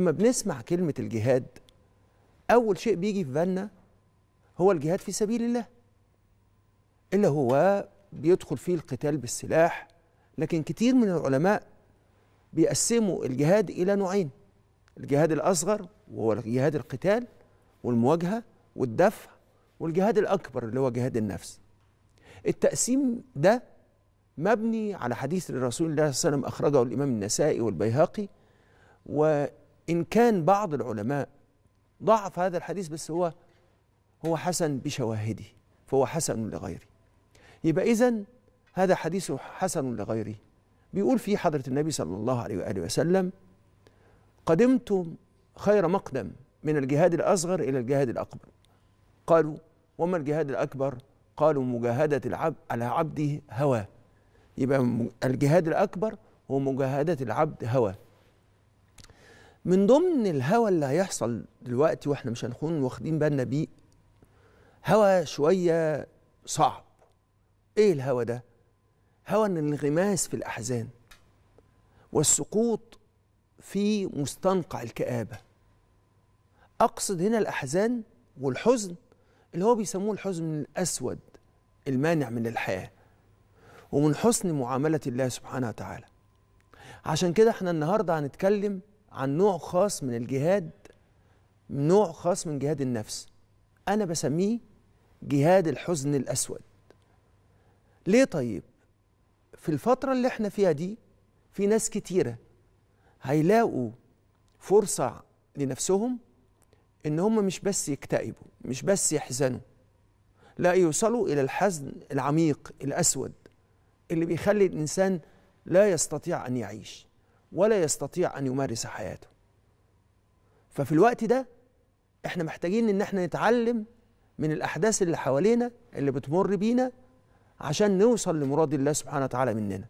لما بنسمع كلمة الجهاد أول شيء بيجي في بالنا هو الجهاد في سبيل الله اللي هو بيدخل فيه القتال بالسلاح لكن كتير من العلماء بيقسموا الجهاد إلى نوعين الجهاد الأصغر وهو جهاد القتال والمواجهة والدفع والجهاد الأكبر اللي هو جهاد النفس التقسيم ده مبني على حديث لرسول الله صلى الله عليه وسلم أخرجه الإمام النسائي والبيهقي و إن كان بعض العلماء ضعف هذا الحديث بس هو هو حسن بشواهده فهو حسن لغيره يبقى إذا هذا حديث حسن لغيره بيقول فيه حضرة النبي صلى الله عليه وآله وسلم قدمتم خير مقدم من الجهاد الأصغر إلى الجهاد الأكبر قالوا وما الجهاد الأكبر قالوا مجاهدة العبد على عبده هوى يبقى الجهاد الأكبر هو مجاهدة العبد هوى من ضمن الهوى اللي هيحصل دلوقتي واحنا مش هنكون واخدين بالنا بيه هوا شويه صعب ايه الهوى ده هوا ان الانغماس في الاحزان والسقوط في مستنقع الكآبة أقصد هنا الأحزان والحزن اللي هو بيسموه الحزن الأسود المانع من الحياة ومن حسن معاملة الله سبحانه وتعالى عشان كده احنا النهاردة هنتكلم عن نوع خاص من الجهاد نوع خاص من جهاد النفس انا بسميه جهاد الحزن الاسود ليه طيب في الفتره اللي احنا فيها دي في ناس كتيره هيلاقوا فرصه لنفسهم ان هم مش بس يكتئبوا مش بس يحزنوا لا يوصلوا الى الحزن العميق الاسود اللي بيخلي الانسان لا يستطيع ان يعيش ولا يستطيع أن يمارس حياته ففي الوقت ده احنا محتاجين ان احنا نتعلم من الأحداث اللي حوالينا اللي بتمر بينا عشان نوصل لمراد الله سبحانه وتعالى مننا